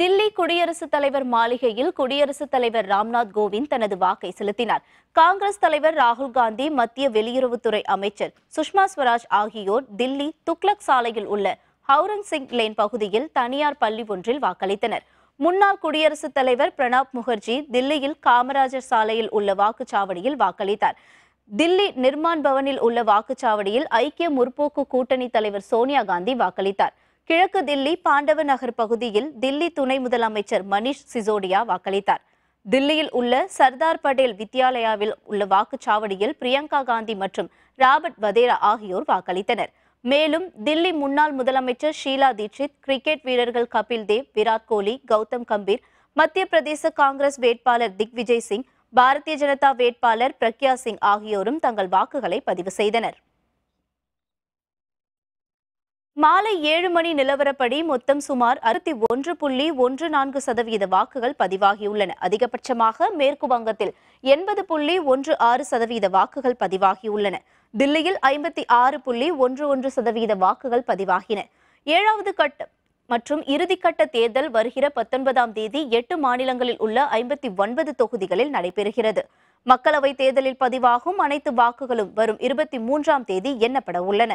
தில்லி குடியரசுத் தலைவர் மாளிகையில் குடியரசுத் தலைவர் ராம்நாத் கோவிந்த் தனது வாக்கை செலுத்தினார் காங்கிரஸ் தலைவர் ராகுல் காந்தி மத்திய வெளியுறவுத்துறை அமைச்சர் சுஷ்மா ஸ்வராஜ் ஆகியோர் தில்லி துக்லக் சாலையில் உள்ள ஹவுரன் சிங் லேன் பகுதியில் தனியார் பள்ளி ஒன்றில் வாக்களித்தனர் முன்னாள் குடியரசுத் தலைவர் பிரணாப் முகர்ஜி தில்லியில் காமராஜர் சாலையில் உள்ள வாக்குச்சாவடியில் வாக்களித்தார் தில்லி நிர்மான் பவனில் உள்ள வாக்குச்சாவடியில் ஐக்கிய முற்போக்கு கூட்டணி தலைவர் சோனியா காந்தி வாக்களித்தார் கிழக்கு தில்லி பாண்டவ நகர் பகுதியில் தில்லி துணை முதலமைச்சர் மணிஷ் சிசோடியா வாக்களித்தார் தில்லியில் உள்ள சர்தார் படேல் வித்யாலயாவில் உள்ள வாக்குச்சாவடியில் பிரியங்கா காந்தி மற்றும் ராபர்ட் வதேரா ஆகியோர் வாக்களித்தனர் மேலும் தில்லி முன்னாள் முதலமைச்சர் ஷீலா தீட்சித் கிரிக்கெட் வீரர்கள் கபில் தேவ் விராட் கோலி கௌதம் கம்பீர் மத்திய பிரதேச காங்கிரஸ் வேட்பாளர் திக்விஜய் சிங் பாரதிய ஜனதா வேட்பாளர் பிரக்யா சிங் ஆகியோரும் தங்கள் வாக்குகளை பதிவு செய்தனர் மாலை ஏழு மணி நிலவரப்படி மொத்தம் சுமார் அறுபத்தி ஒன்று புள்ளி ஒன்று நான்கு சதவீத வாக்குகள் பதிவாகியுள்ளன அதிகபட்சமாக மேற்கு வங்கத்தில் எண்பது புள்ளி ஒன்று ஆறு சதவீத வாக்குகள் பதிவாகியுள்ளன தில்லியில் ஐம்பத்தி ஆறு புள்ளி ஒன்று ஒன்று சதவீத வாக்குகள் பதிவாகின ஏழாவது கட்ட மற்றும் இறுதிக்கட்ட தேர்தல் வருகிற பத்தொன்பதாம் தேதி எட்டு மாநிலங்களில் உள்ள ஐம்பத்தி ஒன்பது தொகுதிகளில் நடைபெறுகிறது மக்களவைத் தேர்தலில் பதிவாகும் அனைத்து வாக்குகளும் வரும் இருபத்தி மூன்றாம் தேதி எண்ணப்பட உள்ளன